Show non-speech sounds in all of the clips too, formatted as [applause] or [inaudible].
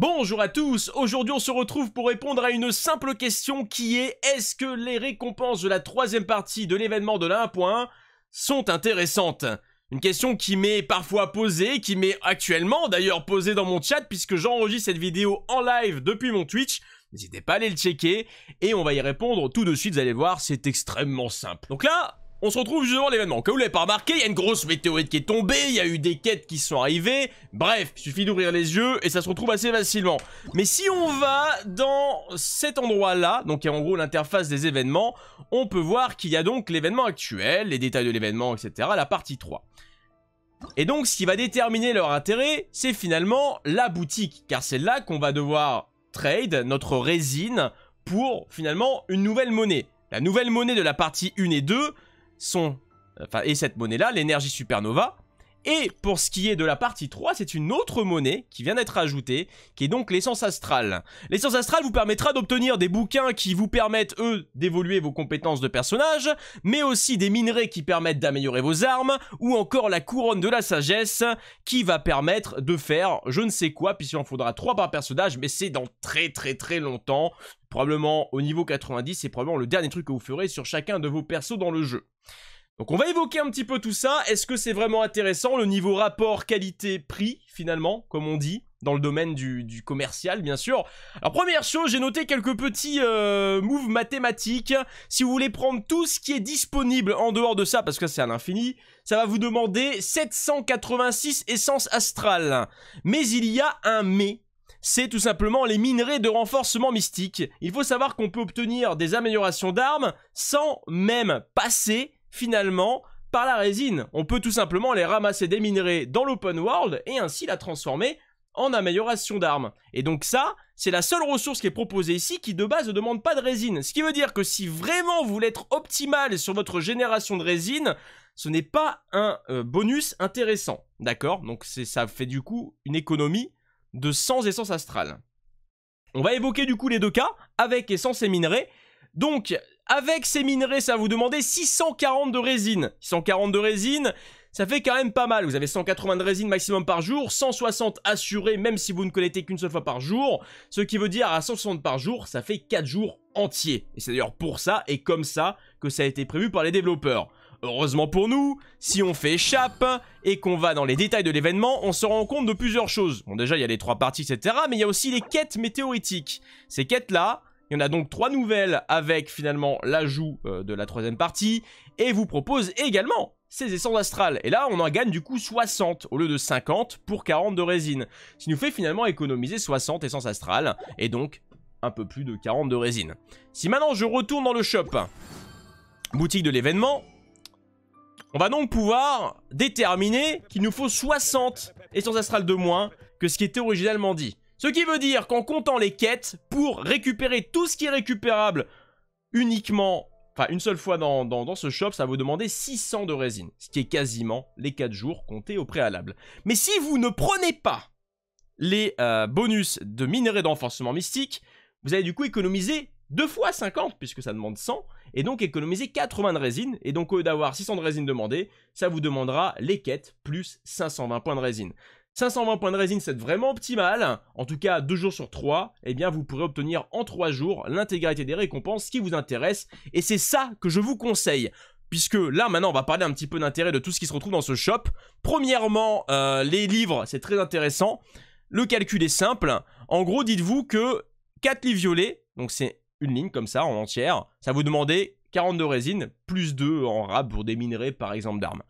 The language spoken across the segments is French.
Bonjour à tous, aujourd'hui on se retrouve pour répondre à une simple question qui est est-ce que les récompenses de la troisième partie de l'événement de la 1.1 sont intéressantes Une question qui m'est parfois posée, qui m'est actuellement d'ailleurs posée dans mon chat puisque j'enregistre cette vidéo en live depuis mon Twitch, n'hésitez pas à aller le checker et on va y répondre tout de suite, vous allez voir c'est extrêmement simple. Donc là, on se retrouve juste devant l'événement. Comme vous l'avez pas remarqué, il y a une grosse météorite qui est tombée, il y a eu des quêtes qui sont arrivées. Bref, il suffit d'ouvrir les yeux et ça se retrouve assez facilement. Mais si on va dans cet endroit-là, donc qui est en gros l'interface des événements, on peut voir qu'il y a donc l'événement actuel, les détails de l'événement, etc., la partie 3. Et donc, ce qui va déterminer leur intérêt, c'est finalement la boutique, car c'est là qu'on va devoir trade notre résine pour finalement une nouvelle monnaie. La nouvelle monnaie de la partie 1 et 2, sont, enfin, et cette monnaie-là, l'énergie supernova, et pour ce qui est de la partie 3, c'est une autre monnaie qui vient d'être ajoutée, qui est donc l'essence astrale. L'essence astrale vous permettra d'obtenir des bouquins qui vous permettent, eux, d'évoluer vos compétences de personnage, mais aussi des minerais qui permettent d'améliorer vos armes, ou encore la couronne de la sagesse qui va permettre de faire je ne sais quoi, puisqu'il en faudra 3 par personnage, mais c'est dans très très très longtemps, probablement au niveau 90, c'est probablement le dernier truc que vous ferez sur chacun de vos persos dans le jeu. Donc on va évoquer un petit peu tout ça. Est-ce que c'est vraiment intéressant le niveau rapport qualité-prix finalement, comme on dit dans le domaine du, commercial bien sûr. Alors première chose, j'ai noté quelques petits euh, moves mathématiques. Si vous voulez prendre tout ce qui est disponible en dehors de ça, parce que c'est à l'infini, ça va vous demander 786 essences astrales. Mais il y a un mais c'est tout simplement les minerais de renforcement mystique. Il faut savoir qu'on peut obtenir des améliorations d'armes sans même passer finalement par la résine. On peut tout simplement les ramasser des minerais dans l'open world et ainsi la transformer en amélioration d'armes. Et donc ça, c'est la seule ressource qui est proposée ici qui de base ne demande pas de résine. Ce qui veut dire que si vraiment vous voulez être optimal sur votre génération de résine, ce n'est pas un euh, bonus intéressant. D'accord Donc ça fait du coup une économie de 100 essences astrales. On va évoquer du coup les deux cas, avec sans ces minerais, donc, avec ces minerais, ça va vous demander 640 de résine. 640 de résine, ça fait quand même pas mal. Vous avez 180 de résine maximum par jour, 160 assurés même si vous ne connaissez qu'une seule fois par jour. Ce qui veut dire à 160 par jour, ça fait 4 jours entiers. Et c'est d'ailleurs pour ça et comme ça que ça a été prévu par les développeurs. Heureusement pour nous, si on fait échappe et qu'on va dans les détails de l'événement, on se rend compte de plusieurs choses. Bon déjà, il y a les trois parties, etc. Mais il y a aussi les quêtes météoritiques. Ces quêtes-là, il y en a donc trois nouvelles avec finalement l'ajout euh, de la troisième partie et vous propose également ces essences astrales. Et là, on en gagne du coup 60 au lieu de 50 pour 40 de résine. Ce qui nous fait finalement économiser 60 essences astrales et donc un peu plus de 40 de résine. Si maintenant je retourne dans le shop, boutique de l'événement, on va donc pouvoir déterminer qu'il nous faut 60 essences astrales de moins que ce qui était originalement dit. Ce qui veut dire qu'en comptant les quêtes, pour récupérer tout ce qui est récupérable uniquement, enfin une seule fois dans, ce shop, ça va vous demander 600 de résine, ce qui est quasiment les 4 jours comptés au préalable. Mais si vous ne prenez pas les euh, bonus de minerai d'enforcement mystique, vous allez du coup économiser 2 fois 50, puisque ça demande 100, et donc économiser 80 de résine, et donc au lieu d'avoir 600 de résine demandée, ça vous demandera les quêtes plus 520 points de résine. 520 points de résine, c'est vraiment optimal. En tout cas, 2 jours sur 3, et eh bien, vous pourrez obtenir en 3 jours l'intégralité des récompenses qui vous intéressent. Et c'est ça que je vous conseille. Puisque là, maintenant, on va parler un petit peu d'intérêt de tout ce qui se retrouve dans ce shop. Premièrement, euh, les livres, c'est très intéressant. Le calcul est simple. En gros, dites-vous que 4 livres violets, donc c'est une ligne comme ça, en entière, ça vous demandait 42 résines, plus 2 en rab pour des minerais, par exemple, d'armes.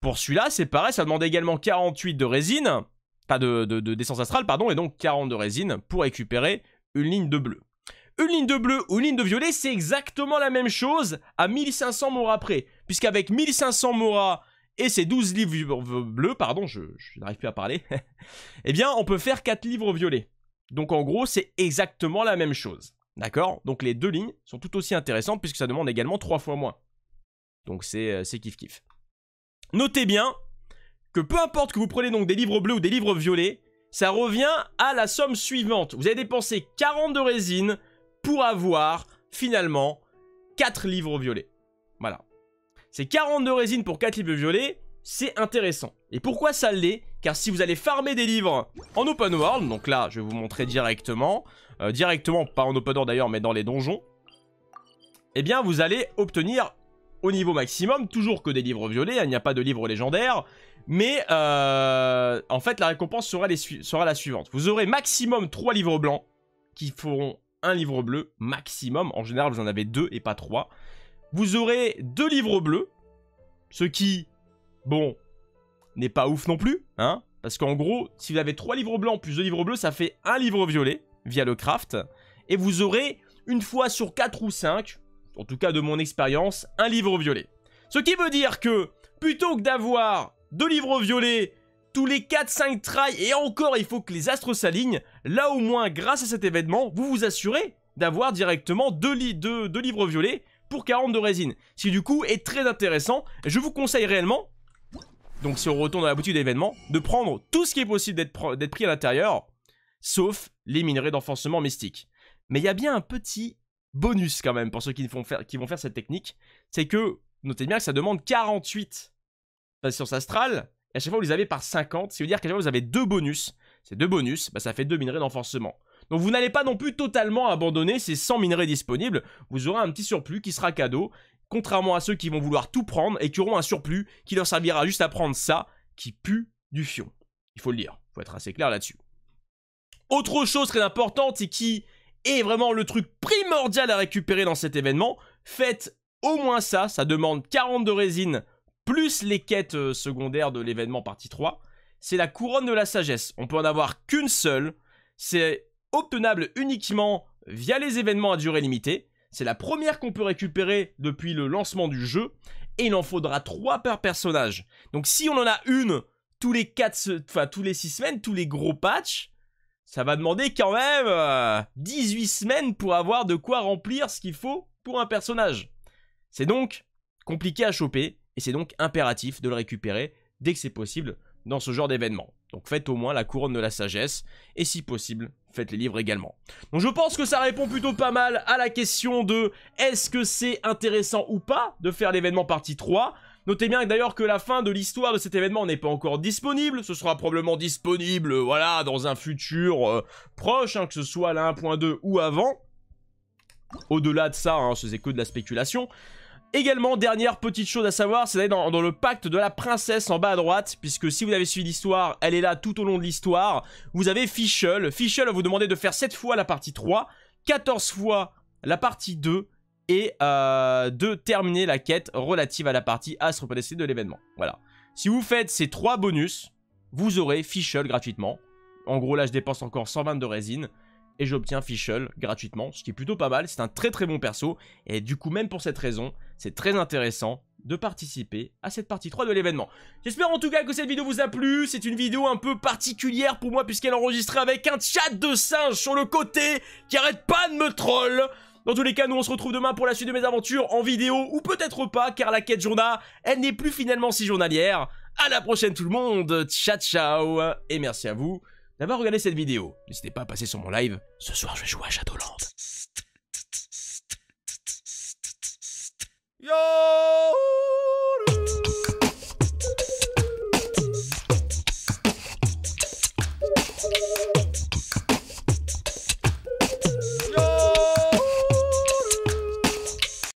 Pour celui-là, c'est pareil, ça demande également 48 de résine, pas de, de, de d'essence astrale, pardon, et donc 40 de résine pour récupérer une ligne de bleu. Une ligne de bleu ou une ligne de violet, c'est exactement la même chose à 1500 Mora près, puisqu'avec 1500 Mora et ses 12 livres bleus, pardon, je, n'arrive plus à parler, [laughs] eh bien, on peut faire 4 livres violets. Donc en gros, c'est exactement la même chose. D'accord Donc les deux lignes sont tout aussi intéressantes puisque ça demande également 3 fois moins. Donc c'est, euh, c'est kiff kiff. Notez bien que peu importe que vous prenez donc des livres bleus ou des livres violets, ça revient à la somme suivante. Vous avez dépensé 40 de résine pour avoir finalement 4 livres violets. Voilà. C'est 40 de résine pour 4 livres violets, c'est intéressant. Et pourquoi ça l'est Car si vous allez farmer des livres en open world, donc là je vais vous montrer directement, euh, directement, pas en open world d'ailleurs, mais dans les donjons, eh bien vous allez obtenir au niveau maximum, toujours que des livres violets, hein, il n'y a pas de livres légendaires, mais euh, en fait la récompense sera, la suivante. Vous aurez maximum 3 livres blancs qui feront un livre bleu maximum, en général vous en avez deux et pas trois. Vous aurez deux livres bleus, ce qui, bon, n'est pas ouf non plus, hein parce qu'en gros, si vous avez trois livres blancs plus 2 livres bleus, ça fait un livre violet via le craft, et vous aurez une fois sur 4 ou 5, en tout cas de mon expérience, un livre violet. Ce qui veut dire que, plutôt que d'avoir deux livres violets tous les 4-5 trails, et encore il faut que les astres s'alignent, là au moins grâce à cet événement, vous vous assurez d'avoir directement deux, livres violets pour 40 de résine. Ce qui du coup est très intéressant, je vous conseille réellement, donc si on retourne dans la boutique d'événements, de prendre tout ce qui est possible d'être pris à l'intérieur, sauf les minerais d'enfoncement mystique. Mais il y a bien un petit bonus quand même pour ceux qui, vont faire cette technique, c'est que, notez bien que ça demande 48 patience astrale, et à chaque fois vous les avez par 50, cest à dire qu'à chaque fois vous avez deux bonus. Ces deux bonus, bah, ça fait deux minerais d'enforcement. Donc vous n'allez pas non plus totalement abandonner ces 100 minerais disponibles, vous aurez un petit surplus qui sera cadeau, contrairement à ceux qui vont vouloir tout prendre et qui auront un surplus qui leur servira juste à prendre ça, qui pue du fion. Il faut le dire, faut être assez clair là-dessus. Autre chose très importante et qui et vraiment, le truc primordial à récupérer dans cet événement, faites au moins ça, ça demande 40 de résine, plus les quêtes euh, secondaires de l'événement partie 3. C'est la couronne de la sagesse. On peut en avoir qu'une seule. C'est obtenable uniquement via les événements à durée limitée. C'est la première qu'on peut récupérer depuis le lancement du jeu. Et il en faudra 3 par personnage. Donc si on en a une tous les 4, enfin tous les 6 semaines, tous les gros patchs, ça va demander quand même 18 euh, semaines pour avoir de quoi remplir ce qu'il faut pour un personnage. C'est donc compliqué à choper et c'est donc impératif de le récupérer dès que c'est possible dans ce genre d'événement. Donc faites au moins la couronne de la sagesse et si possible, faites les livres également. Donc je pense que ça répond plutôt pas mal à la question de est-ce que c'est intéressant ou pas de faire l'événement partie 3 Notez bien d'ailleurs que la fin de l'histoire de cet événement n'est pas encore disponible, ce sera probablement disponible, euh, voilà, dans un futur euh, proche, hein, que ce soit à la 1.2 ou avant. Au-delà de ça, hein, ce n'est que de la spéculation. Également, dernière petite chose à savoir, c'est dans, dans, le pacte de la princesse en bas à droite, puisque si vous avez suivi l'histoire, elle est là tout au long de l'histoire. Vous avez Fischl. Fischl va vous demander de faire 7 fois la partie 3, 14 fois la partie 2, et euh, de terminer la quête relative à la partie Astre de l'événement. Voilà. Si vous faites ces trois bonus, vous aurez Fischl gratuitement. En gros, là, je dépense encore 120 de résine et j'obtiens Fischl gratuitement, ce qui est plutôt pas mal. C'est un très très bon perso et du coup, même pour cette raison, c'est très intéressant de participer à cette partie 3 de l'événement. J'espère en tout cas que cette vidéo vous a plu, c'est une vidéo un peu particulière pour moi puisqu'elle est enregistrée avec un chat de singe sur le côté qui arrête pas de me troll. Dans tous les cas, nous on se retrouve demain pour la suite de mes aventures en vidéo ou peut-être pas car la quête journa, elle n'est plus finalement si journalière. À la prochaine tout le monde, ciao ciao et merci à vous d'avoir regardé cette vidéo. N'hésitez pas à passer sur mon live, ce soir je joue à Shadowland. Yo